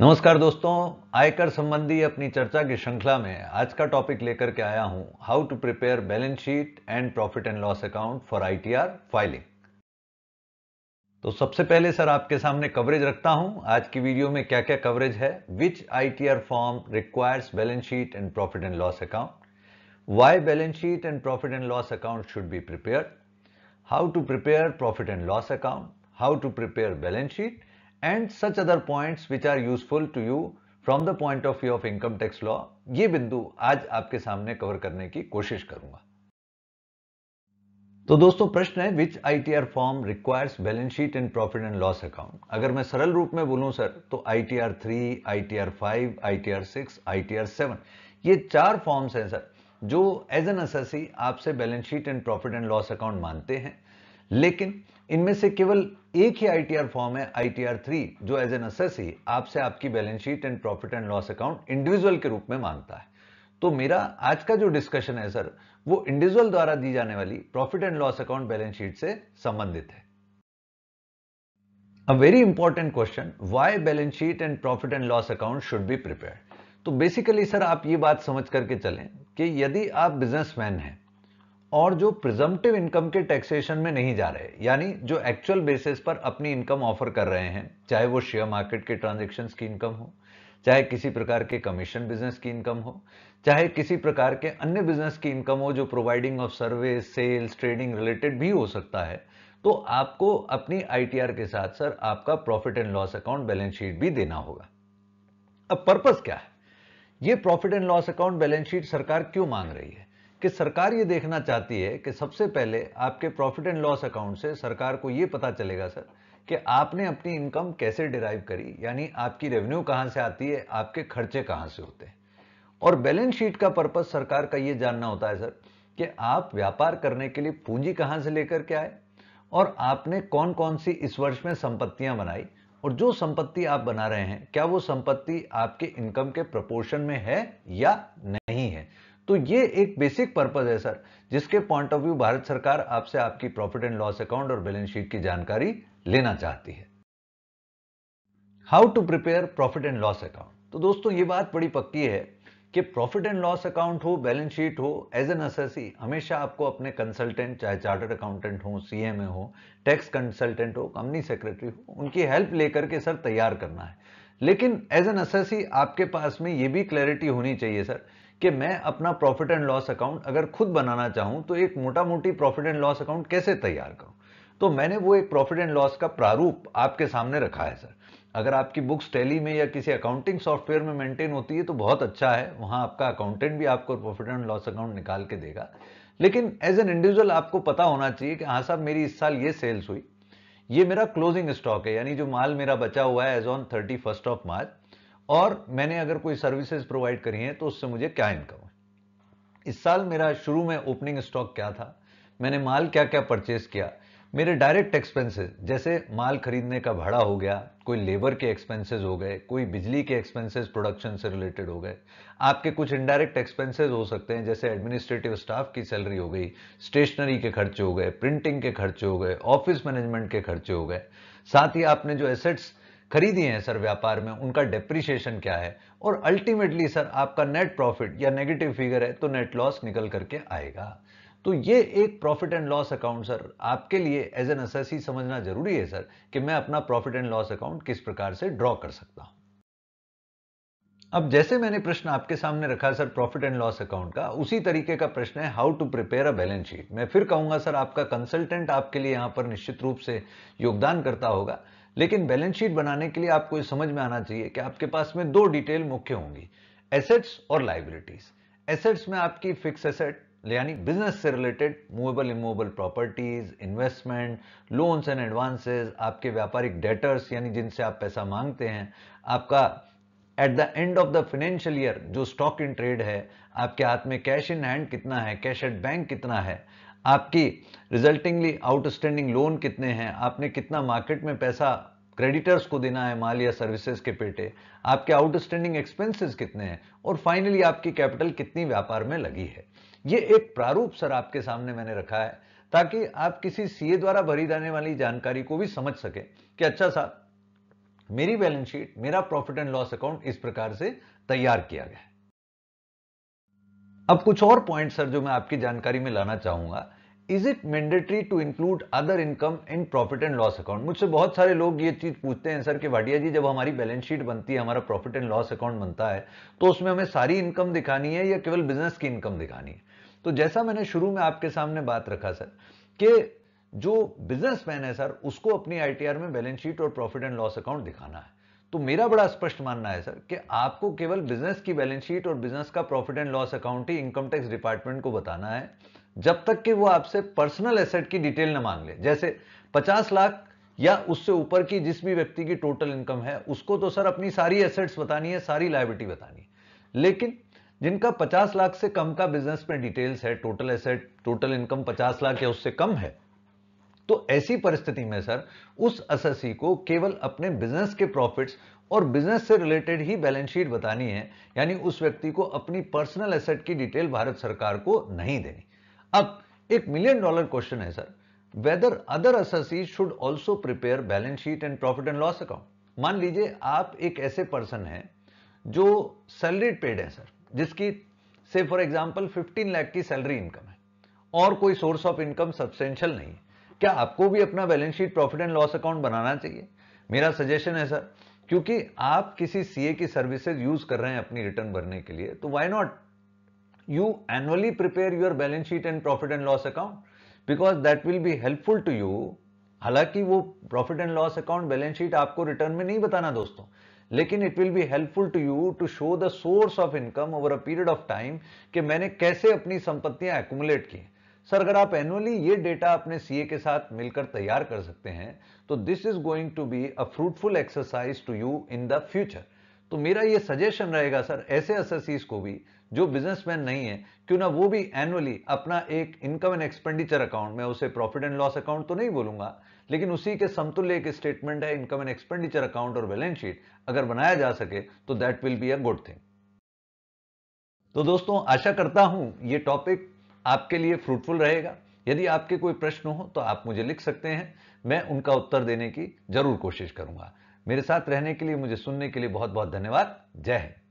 नमस्कार दोस्तों आयकर संबंधी अपनी चर्चा की श्रृंखला में आज का टॉपिक लेकर के आया हूं how to prepare balance sheet and profit and loss account for ITR filing तो सबसे पहले सर आपके सामने कवरेज रखता हूं आज की वीडियो में क्या क्या कवरेज है which ITR form requires balance sheet and profit and loss account why balance sheet and profit and loss account should be prepare how to prepare profit and loss account how to prepare balance sheet and such other points which are useful to you from the point of view of income tax law ये बिंदु आज आपके सामने cover करने की कोशिश करूंगा तो दोस्तों प्रश्न है which ITR form requires balance sheet and profit and loss account अगर मैं सरल रूप में बोलूं सर तो ITR three ITR five ITR six ITR seven ये चार फॉर्म्स हैं सर जो एज एन असी आपसे balance sheet and profit and loss account मानते हैं लेकिन इनमें से केवल एक ही आईटीआर फॉर्म है आईटीआर थ्री जो एज एन असेसी आपसे आपकी balance sheet and profit and loss account individual के रूप में मांगता है तो मेरा आज का जो डिस्कशन है सर वो इंडिविजुअल द्वारा दी जाने वाली profit and loss account balance sheet से संबंधित है a very important question why balance sheet and profit and loss account should be prepare तो बेसिकली सर आप ये बात समझ करके चलें कि यदि आप बिजनेसमैन हैं और जो प्रिजम्पटिव इनकम के टैक्सेशन में नहीं जा रहे यानी जो एक्चुअल बेसिस पर अपनी इनकम ऑफर कर रहे हैं चाहे वो शेयर मार्केट के ट्रांजेक्शन की इनकम हो चाहे किसी प्रकार के कमीशन बिजनेस की इनकम हो चाहे किसी प्रकार के अन्य बिजनेस की इनकम हो जो providing of service sales trading related भी हो सकता है तो आपको अपनी आईटीआर के साथ सर आपका profit and loss account balance sheet भी देना होगा अब पर्पस क्या है ये profit and loss account balance sheet सरकार क्यों मांग रही है कि सरकार ये देखना चाहती है कि सबसे पहले आपके प्रॉफिट एंड लॉस अकाउंट से सरकार को ये पता चलेगा सर कि आपने अपनी इनकम कैसे डिराइव करी यानी आपकी रेवेन्यू कहाँ से आती है आपके खर्चे कहाँ से होते हैं और बैलेंस शीट का पर्पज सरकार का ये जानना होता है सर कि आप व्यापार करने के लिए पूंजी कहाँ से लेकर के आए और आपने कौन कौन सी इस वर्ष में संपत्तियां बनाई और जो संपत्ति आप बना रहे हैं क्या वो संपत्ति आपके इनकम के प्रपोर्शन में है या नहीं है तो ये एक बेसिक पर्पज है सर जिसके पॉइंट ऑफ व्यू भारत सरकार आपसे आपकी प्रॉफिट एंड लॉस अकाउंट और बैलेंस शीट की जानकारी लेना चाहती है how to prepare profit and loss account तो दोस्तों ये बात बड़ी पक्की है कि प्रॉफिट एंड लॉस अकाउंट हो बैलेंस शीट हो एज एन असेसी हमेशा आपको अपने कंसल्टेंट चाहे चार्टर्ड अकाउंटेंट हो सीएमए हो टैक्स कंसल्टेंट हो कंपनी सेक्रेटरी हो उनकी हेल्प लेकर के सर तैयार करना है लेकिन एज एन असेसी आपके पास में ये भी क्लैरिटी होनी चाहिए सर कि मैं अपना प्रॉफिट एंड लॉस अकाउंट अगर खुद बनाना चाहूँ तो एक मोटा मोटी प्रॉफिट एंड लॉस अकाउंट कैसे तैयार करूं तो मैंने वो एक प्रॉफिट एंड लॉस का प्रारूप आपके सामने रखा है सर अगर आपकी बुक्स टैली में या किसी अकाउंटिंग सॉफ्टवेयर में मेंटेन होती है तो बहुत अच्छा है वहां आपका अकाउंटेंट भी आपको प्रॉफिट एंड लॉस अकाउंट निकाल के देगा लेकिन एज एन इंडिविजुअल आपको पता होना चाहिए कि हाँ साहब मेरी इस साल ये सेल्स हुई ये मेरा क्लोजिंग स्टॉक है यानी जो माल मेरा बचा हुआ है as on thirty first of March और मैंने अगर कोई सर्विसेज प्रोवाइड करी हैं तो उससे मुझे क्या इनकम है इस साल मेरा शुरू में ओपनिंग स्टॉक क्या था मैंने माल क्या क्या परचेस किया मेरे डायरेक्ट एक्सपेंसेस जैसे माल खरीदने का भाड़ा हो गया कोई लेबर के एक्सपेंसेस हो गए कोई बिजली के एक्सपेंसेस प्रोडक्शन से रिलेटेड हो गए आपके कुछ इनडायरेक्ट एक्सपेंसेस हो सकते हैं जैसे एडमिनिस्ट्रेटिव स्टाफ की सैलरी हो गई स्टेशनरी के खर्चे हो गए प्रिंटिंग के खर्चे हो गए ऑफिस मैनेजमेंट के खर्चे हो गए साथ ही आपने जो एसेट्स खरीदी हैं सर व्यापार में उनका डिप्रिशिएशन क्या है और अल्टीमेटली सर आपका नेट प्रॉफिट या नेगेटिव फिगर है तो नेट लॉस निकल करके आएगा तो ये एक profit and loss account sir आपके लिए एज एन एस समझना जरूरी है सर कि मैं अपना प्रॉफिट एंड लॉस अकाउंट किस प्रकार से ड्रॉ कर सकता हूं अब जैसे मैंने प्रश्न आपके सामने रखा sir profit and loss account का उसी तरीके का प्रश्न है how to prepare a balance sheet मैं फिर कहूंगा सर आपका कंसल्टेंट आपके लिए यहां पर निश्चित रूप से योगदान करता होगा लेकिन बैलेंस शीट बनाने के लिए आपको समझ में आना चाहिए कि आपके पास में दो डिटेल मुख्य होंगी एसेट्स और लाइबिलिटीज एसेट्स में आपकी फिक्स एसेट यानी बिजनेस से related movable immovable properties investment loans and advances आपके व्यापारिक डेटर्स यानी जिनसे आप पैसा मांगते हैं आपका at the end of the financial year जो स्टॉक इन ट्रेड है आपके हाथ में कैश इन हैंड कितना है कैश एट बैंक कितना है आपकी रिजल्टिंगली आउटस्टैंडिंग लोन कितने हैं आपने कितना मार्केट में पैसा क्रेडिटर्स को देना है माल या सर्विसेज के पेटे आपके आउटस्टैंडिंग एक्सपेंसेस कितने हैं और फाइनली आपकी कैपिटल कितनी व्यापार में लगी है ये एक प्रारूप सर आपके सामने मैंने रखा है ताकि आप किसी सीए द्वारा भरी जाने वाली जानकारी को भी समझ सके कि अच्छा सा मेरी बैलेंस शीट मेरा प्रॉफिट एंड लॉस अकाउंट इस प्रकार से तैयार किया गया है अब कुछ और पॉइंट सर जो मैं आपकी जानकारी में लाना चाहूंगा is it mandatory to include other income in profit and loss account मुझसे बहुत सारे लोग ये चीज पूछते हैं सर कि वाडिया जी जब हमारी बैलेंस शीट बनती है हमारा प्रॉफिट एंड लॉस अकाउंट बनता है तो उसमें हमें सारी इनकम दिखानी है या केवल बिजनेस की इनकम दिखानी है तो जैसा मैंने शुरू में आपके सामने बात रखा सर कि जो बिजनेसमैन है सर उसको अपनी आईटीआर में बैलेंस शीट और प्रॉफिट एंड लॉस अकाउंट दिखाना है तो मेरा बड़ा स्पष्ट मानना है सर कि आपको केवल बिजनेस की बैलेंस शीट और बिजनेस का प्रॉफिट एंड लॉस अकाउंट ही इनकम टैक्स डिपार्टमेंट को बताना है जब तक कि वो आपसे पर्सनल एसेट की डिटेल ना मांग ले जैसे 50 लाख या उससे ऊपर की जिस भी व्यक्ति की टोटल इनकम है उसको तो सर अपनी सारी एसेट्स बतानी है सारी लाइबिलिटी बतानी है लेकिन जिनका पचास लाख से कम का बिजनेस में डिटेल्स है टोटल एसेट टोटल इनकम पचास लाख या उससे कम है तो ऐसी परिस्थिति में सर उस अससी को केवल अपने बिजनेस के प्रॉफिट्स और बिजनेस से रिलेटेड ही बैलेंस शीट बतानी है यानी उस व्यक्ति को अपनी पर्सनल एसेट की डिटेल भारत सरकार को नहीं देनी अब एक मिलियन डॉलर क्वेश्चन है sir whether other assessee should also prepare balance sheet and profit and loss account मान लीजिए आप एक ऐसे पर्सन हैं जो सैलरीड पेड है सर जिसकी से फॉर एग्जाम्पल 15 लाख की सैलरी इनकम है और कोई सोर्स ऑफ इनकम सब्सटेंशियल नहीं है क्या आपको भी अपना balance sheet profit and loss account बनाना चाहिए मेरा सजेशन है सर क्योंकि आप किसी सीए की सर्विसेज यूज कर रहे हैं अपनी रिटर्न भरने के लिए तो why not you annually prepare your balance sheet and profit and loss account because that will be helpful to you हालांकि वो profit and loss account balance sheet आपको रिटर्न में नहीं बताना दोस्तों लेकिन it will be helpful to you to show the source of income over a period of time कि मैंने कैसे अपनी संपत्तियां एकुमुलेट की सर अगर आप एनुअली ये डेटा अपने सीए के साथ मिलकर तैयार कर सकते हैं तो this is going to be a fruitful exercise to you in the future तो मेरा ये सजेशन रहेगा सर ऐसे एसएससीज को भी जो बिजनेसमैन नहीं है क्यों ना वो भी एनुअली अपना एक इनकम एंड एक्सपेंडिचर अकाउंट मैं उसे प्रॉफिट एंड लॉस अकाउंट तो नहीं बोलूंगा लेकिन उसी के समतुल्य एक स्टेटमेंट है इनकम एंड एक्सपेंडिचर अकाउंट और बैलेंस शीट अगर बनाया जा सके तो that will be a good thing तो दोस्तों आशा करता हूं ये टॉपिक आपके लिए फ्रूटफुल रहेगा यदि आपके कोई प्रश्न हो तो आप मुझे लिख सकते हैं मैं उनका उत्तर देने की जरूर कोशिश करूंगा मेरे साथ रहने के लिए मुझे सुनने के लिए बहुत बहुत धन्यवाद जय हिंद